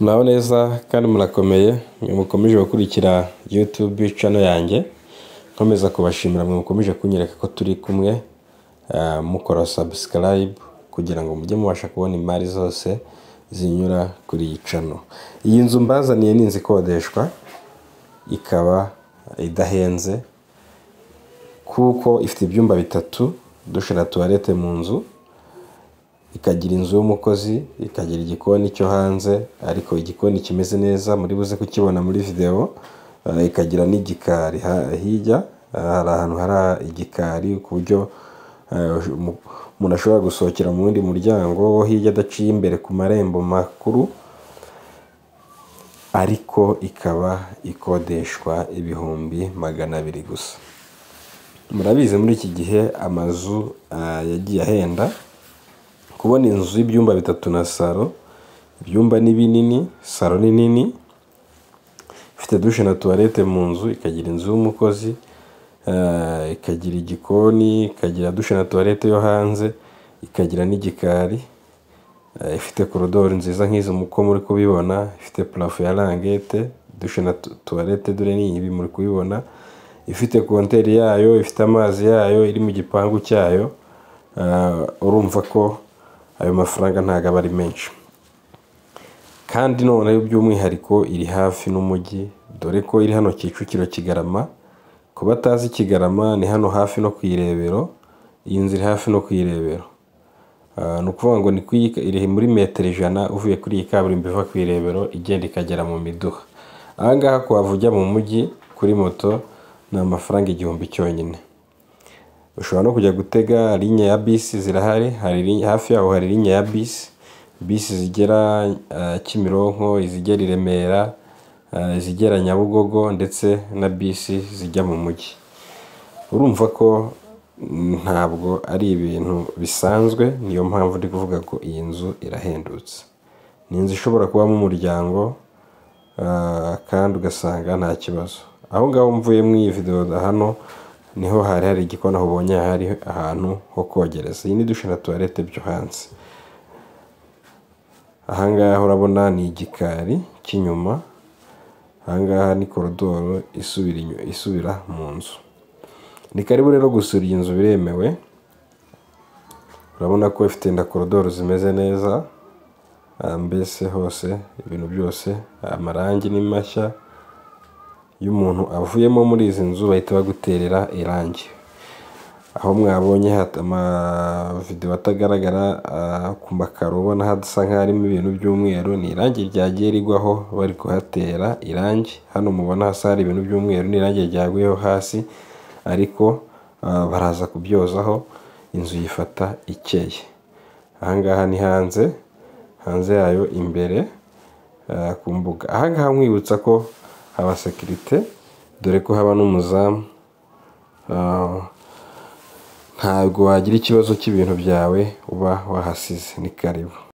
muraho neza kandi murakomeye mukomeje gukurikira yutube cano yanjye nkomeza kubashimira mwe mukomeje kunyereka ko turi kumwe eh, mukora sabusikarayibu kugira ngo mujye mubasha kubona imari zose zinyura kuri iyi cano iyi nzu mbazaniye ni inzu ikodeshwa ikaba idahenze kuko ifite ibyumba bitatu dushira tuwarete mu nzu ikagira inzu y'umukozi, ikagira igikoni cyo hanze ariko igikoni kimeze neza muri buze kukibona muri videwo, eh, ikagira n'igikari hirya eh, hari ahantu hari igikari ku buryo eh, umuntu ashobora gusohokera mu wundi muryango wo hirya adaciye imbere ku marembo makuru, ariko ikaba ikodeshwa ibihumbi magana abiri gusa. Murabizi muri iki gihe amazu yagiye ahenda. kubona inzu y'ibyumba bitatu na salo ibyumba ni binini salo ni nini ifite dushe na tuwarete mu nzu ikagira inzu y'umukozi eh, ikagira igikoni ikagira dushe na tuwarete yo hanze ikagira n'igikari eh, ifite korodoro nziza nk'izi uko muri kubibona ifite parafo ya langete dushe na tuwarete dore ni muri kubibona ifite konteri yayo ifite amazi yayo iri mu gipangu cyayo eh, urumva ko ayo mafaranga ntabwo aba ari menshi kandi noneho by'umwihariko iri hafi n'umujyi dore ko iri hano kicukiro kigarama ku batazi kigarama ni hano hafi no ku irebero iyi nzu iri hafi no ku irebero ah, ni ukuvuga ngo ni iri muri metero ijana uvuye kuri iyi kaburimbo iva ku irebero igenda ikagera mu miduha aha ngaha mu mujyi kuri moto ni amafaranga igihumbi cyonyine ushobora no kujya gutega linye ya bisi zirahari hafi yaho hari linye ya bisi, bisi zigera eh, Kimironko, izigera i Remera, eh, izigera Nyabugogo ndetse na bisi zijya mu mujyi, urumva ko ntabwo ari ibintu bisanzwe niyo mpamvu ndi kuvuga ko iyi nzu irahendutse, ni inzu ishobora kubamo umuryango eh, kandi ugasanga nta kibazo, aho ngaho mvuye muri iyi videwo hano. niho hari hari igikoni ubonye hari ahantu ho kogereza iyi ni dushe na tuwarete byo hanze ahangaha urabona ni igikari cy'inyuma ahangaha ni korodoro isubira isubira mu nzu ni karibu rero gusura iyi nzu biremewe urabona ko ifite inda korodoro zimeze neza ah, mbese hose ibintu byose amarangi ni mashya iyo umuntu avuyemo muri izi nzu bahita baguterera irangi aho mwabonye amavidewo atagaragara ah, ku makaro ubona hadasa nk'aho ibintu by'umweru ni irangi ryagiye rigwaho bari kuhatera irangi hano mubona hasi hari ibintu by'umweru ni irangi ryaguyeho hasi ariko ah, baraza kubyozaho inzu yifata ikeye ahangaha ni hanze hanze yayo imbere ah, ku mbuga ahangaha nkwibutsa ko abasekirite dore ko haba n'umuzamu ah, ntabwo wagira ikibazo cy'ibintu byawe uba wahasize ni karibu